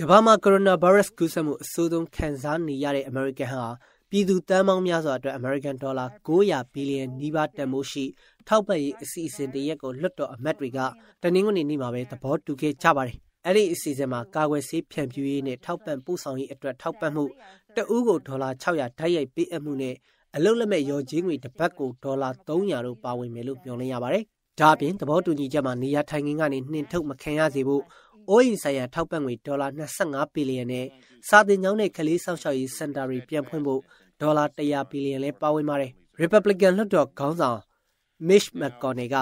ကမ္ဘာမှာကိုရိုနာဗိုင်းရပ်စ်ကူးစက်မှုအဆိုးဆုံးခံစားနေရတဲ့အမေရိကန်ဟာပြည်သူတန်းပေါင်းများစွာအတွက်အမေရိကန်ဒေါ်လာ900ဘီလီယံနီးပါးတန်ဖိုးရှိထောက်ပံ့ရေးအစီအစဉ်တရက်ကိုလွှတ်တော်အမတ်တွေကတနင်္ဂနွေနေ့မှာပဲသဘောတူခဲ့ကြပါတယ်။အဲ့ဒီအစီအစဉ်မှာကာကွယ်ဆေးဖြန့်ဖြူးရေးနဲ့ထောက်ပံ့ပို့ဆောင်ရေးအတွက်ထောက်ပံ့မှုတဦးကိုဒေါ်လာ600တိုက်ရိုက်ပေးအပ်မှုနဲ့အလုပ်လက်မဲ့ရောကြီးငွေတစ်ပတ်ကိုဒေါ်လာ300တို့ပါဝင်မယ်လို့ပြောလင်းရပါတယ်။ဒါအပြင်သဘောတူညီချက်မှာနေရာထိုင်ခင်းကနေနှင်ထုတ်မခံရစေဖို့အိုးအိမ်ဆိုင်ရာထောက်ပံ့ငွေဒေါ်လာ25ဘီလီယံနဲ့စာသင်ကျောင်းနဲ့ကလေးစောင့်ရှောက်ရေးစင်တာတွေပြန်ဖွင့်ဖို့ဒေါ်လာ100ဘီလီယံလည်းပါဝင်ပါတယ်။ Republican လွှတ်တော်ခေါင်းဆောင် Mitch McConnell က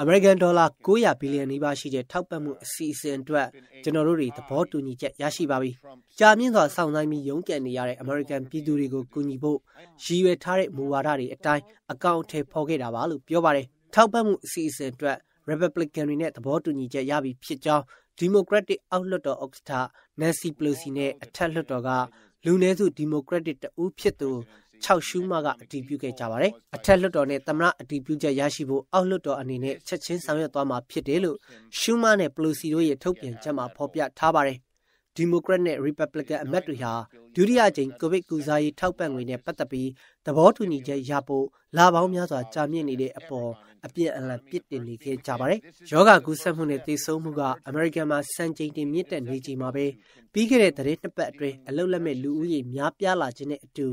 အမေရိကန်ဒေါ်လာ900ဘီလီယံနီးပါးရှိတဲ့ထောက်ပံ့မှုအစီအစဉ်အတွက်ကျွန်တော်တို့တွေသဘောတူညီချက်ရရှိပါပြီ။ကြာမြင့်စွာစောင့်ဆိုင်းပြီးရုန်းကန်နေရတဲ့အမေရိကန်ပြည်သူတွေကိုကူညီဖို့ရည်ရွယ်ထားတဲ့မူဝါဒတွေအတိုင်းအကောင့်ထဲပေါ်ခဲ့တာပါလို့ပြောပါတယ်။ထောက်ပံ့မှုအစီအစဉ်အတွက် Republican တွေနဲ့သဘောတူညီချက်ရပြီဖြစ်ကြောင်း Democratic အောက်လွှတ်တော်ဥက္ကဋ္ဌ Nancy Pelosi နဲ့အထက်လွှတ်တော်ကလူနည်းစု Democratic တဦးဖြစ်သူ6ရှူးမှကအတည်ပြုခဲ့ကြပါတယ်။အထက်လွှတ်တော်နဲ့သမ္မတအတည်ပြုချက်ရရှိဖို့အောက်လွှတ်တော်အနေနဲ့ချက်ချင်းဆောင်ရွက်သွားမှာဖြစ်တယ်လို့ရှူးမနဲ့ Pelosi တို့ရဲ့ထုတ်ပြန်ချက်မှာဖော်ပြထားပါတယ်။ဒီမိုကရက်နဲ့ရီပတ်ဘလစ်ကန်အမတ်တွေဟာဒုတိယကြိမ်ကိုဗစ်ကူစားရေးထောက်ပံ့ငွေနဲ့ပတ်သက်ပြီးသဘောတူညီချက်ရဖို့လာပေါင်းများစွာကြာမြင့်နေတဲ့အပေါ်အပြစ်အလံပြစ်တင်နေခဲ့ကြပါတယ်။ယောဂကူးစက်မှုနဲ့တိဆုံးမှုကအမေရိကန်မှာစံချိန်တင်မြင့်တက်နေချိန်မှာပဲပြီးခဲ့တဲ့သတင်းနှစ်ပတ်အတွင်းအလုလက်မဲ့လူဦးရေများပြားလာခြင်းနဲ့အတူ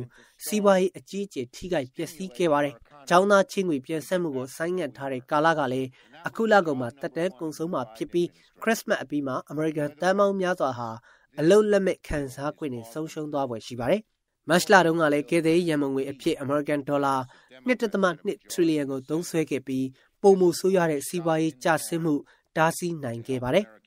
စီးပွားရေးအကြီးအကျယ်ထိခိုက်ပျက်စီးခဲ့ပါတယ်။ကျောင်းသားချင်းငွေပြန်ဆက်မှုကိုဆိုင်းငံ့ထားတဲ့ကာလကလည်းအခုလကုန်မှာတက်တန်းကုန်ဆုံးမှာဖြစ်ပြီးခရစ်စမတ်အပြီးမှာအမေရိကန်တန်ပေါင်းများစွာဟာအလုလက်မဲ့ခံစား권နဲ့ဆုံးရှုံးသွားပွဲရှိပါတယ်။မတ်လတုန်းကလည်းကယ်ဆယ်ရေးရန်ပုံငွေအဖြစ် American Dollar 1.2 trillion ကိုသုံးစွဲခဲ့ပြီးပုံမှုဆိုးရတဲ့စီးပွားရေးကျဆင်းမှုတားဆီးနိုင်ခဲ့ပါတယ်။